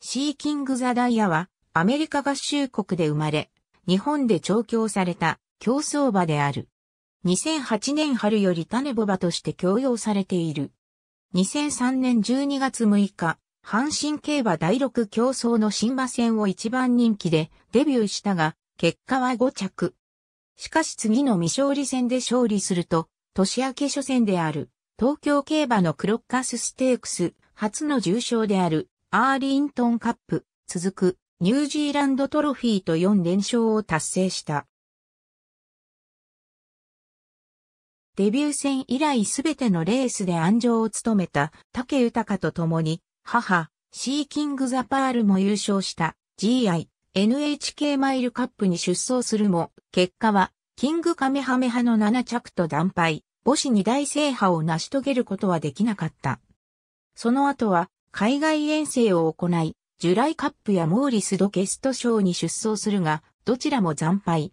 シーキング・ザ・ダイヤはアメリカ合衆国で生まれ、日本で調教された競争馬である。2008年春より種ボ馬として供用されている。2003年12月6日、阪神競馬第6競争の新馬戦を一番人気でデビューしたが、結果は5着。しかし次の未勝利戦で勝利すると、年明け初戦である、東京競馬のクロッカスステークス、初の重賞である、アーリントンカップ、続く、ニュージーランドトロフィーと4連勝を達成した。デビュー戦以来すべてのレースで安城を務めた竹豊と共に、母、シーキングザパールも優勝した GI NHK マイルカップに出走するも、結果はキングカメハメハの7着と断敗、母子2大制覇を成し遂げることはできなかった。その後は海外遠征を行い、ジュライカップやモーリス・ド・ゲスト賞に出走するが、どちらも惨敗。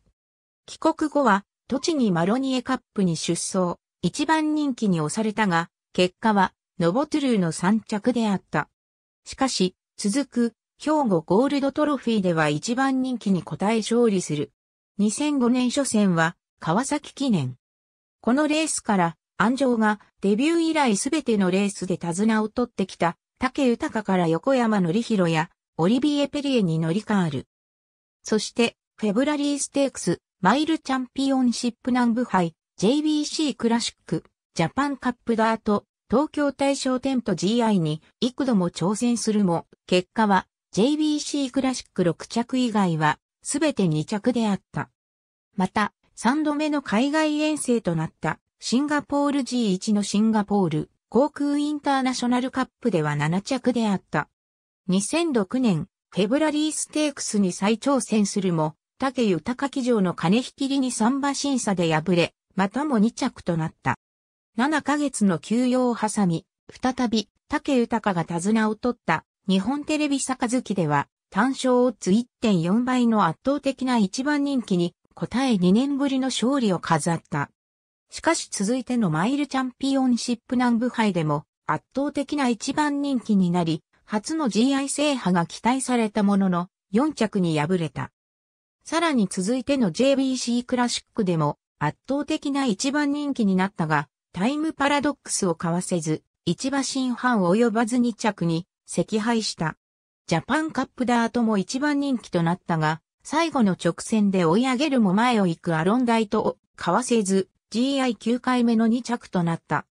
帰国後は、栃木マロニエカップに出走、一番人気に押されたが、結果は、ノボトゥルーの三着であった。しかし、続く、兵庫ゴールドトロフィーでは一番人気に応え勝利する。2005年初戦は、川崎記念。このレースから、安城がデビュー以来すべてのレースで手綱を取ってきた竹豊から横山則弘や、オリビエ・ペリエに乗り換わる。そして、フェブラリーステークス、マイルチャンピオンシップ南部杯、JBC クラシック、ジャパンカップダート、東京大賞テント GI に幾度も挑戦するも、結果は JBC クラシック6着以外はすべて2着であった。また、3度目の海外遠征となったシンガポール G1 のシンガポール航空インターナショナルカップでは7着であった。2006年、フェブラリーステークスに再挑戦するも、竹豊騎乗の金引きりに3馬審査で敗れ、またも2着となった。7ヶ月の休養を挟み、再び竹豊が手綱を取った日本テレビ杯では、単勝オッズ1.4倍の圧倒的な一番人気に、答え2年ぶりの勝利を飾った。しかし続いてのマイルチャンピオンシップ南部杯でも圧倒的な一番人気になり、初の GI 制覇が期待されたものの、4着に敗れた。さらに続いての JBC クラシックでも圧倒的な一番人気になったが、タイムパラドックスを交わせず、一馬身半及ばず2着に惜敗した。ジャパンカップダートも一番人気となったが、最後の直線で追い上げるも前を行くアロンダイトを交わせず、GI9 回目の2着となった。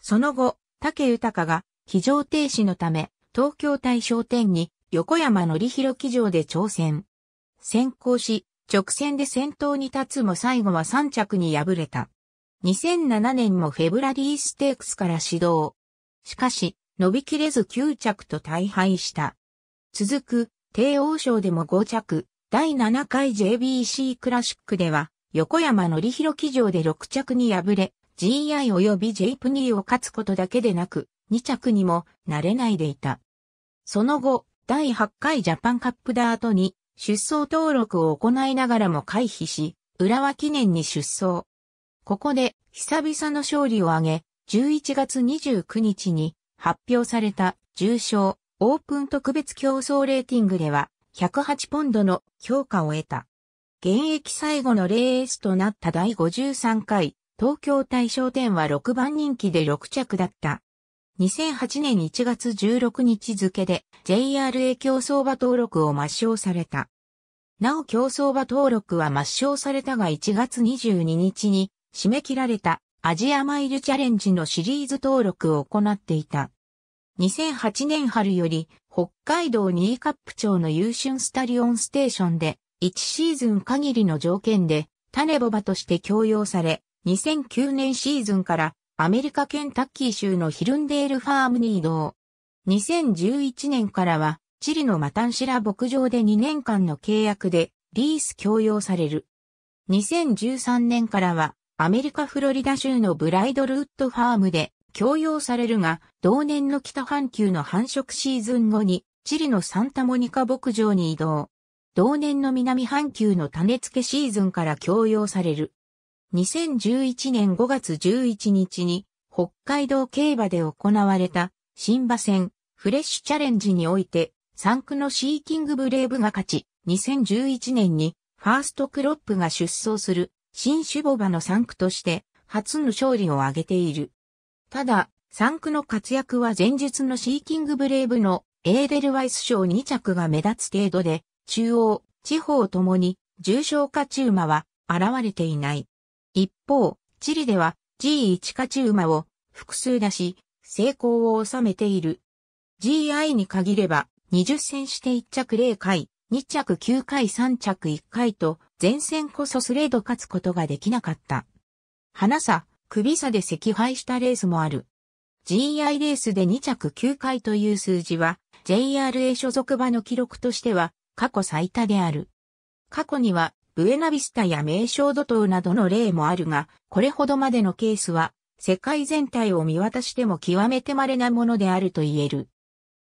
その後、竹豊が非常停止のため、東京大商店に横山則弘騎乗で挑戦。先行し、直線で先頭に立つも最後は3着に敗れた。2007年もフェブラリーステークスから始動。しかし、伸びきれず9着と大敗した。続く、帝王賞でも5着、第7回 JBC クラシックでは、横山ひ弘騎乗で6着に敗れ、GI 及び J プニーを勝つことだけでなく、2着にも慣れないでいた。その後、第8回ジャパンカップダートに出走登録を行いながらも回避し、浦和記念に出走。ここで久々の勝利を挙げ、11月29日に発表された重賞オープン特別競争レーティングでは108ポンドの評価を得た。現役最後のレースとなった第53回、東京大賞店は6番人気で6着だった。2008年1月16日付で JRA 競争馬登録を抹消された。なお競争馬登録は抹消されたが1月22日に締め切られたアジアマイルチャレンジのシリーズ登録を行っていた。2008年春より北海道ニーカップ町の優春スタリオンステーションで1シーズン限りの条件で、種ボバとして強要され、2009年シーズンからアメリカケンタッキー州のヒルンデールファームに移動。2011年からは、チリのマタンシラ牧場で2年間の契約でリース強要される。2013年からは、アメリカフロリダ州のブライドルウッドファームで強要されるが、同年の北半球の繁殖シーズン後に、チリのサンタモニカ牧場に移動。同年の南半球の種付けシーズンから供用される。2011年5月11日に北海道競馬で行われた新馬戦フレッシュチャレンジにおいて3区のシーキングブレイブが勝ち、2011年にファーストクロップが出走する新種母馬の3区として初の勝利を挙げている。ただ、3区の活躍は前述のシーキングブレイブのエーデルワイス賞2着が目立つ程度で、中央、地方ともに重症化中馬は現れていない。一方、チリでは G1 化中馬を複数出し、成功を収めている。GI に限れば、20戦して1着0回、2着9回3着1回と、前線こそスレード勝つことができなかった。花差、首差で赤敗したレースもある。GI レースで2着9回という数字は、JRA 所属場の記録としては過去最多である。過去には、ブエナビスタや名称土島などの例もあるが、これほどまでのケースは、世界全体を見渡しても極めて稀なものであると言える。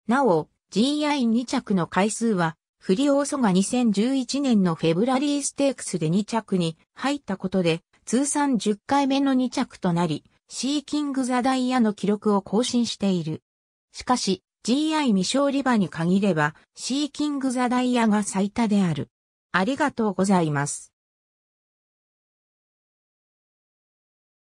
なお、GI2 着の回数は、フリオーソが2011年のフェブラリーステークスで2着に入ったことで、通算10回目の2着となり、シーキング・ザ・ダイヤの記録を更新している。しかし、GI 未勝利場に限れば、シーキング・ザ・ダイヤが最多である。ありがとうございます。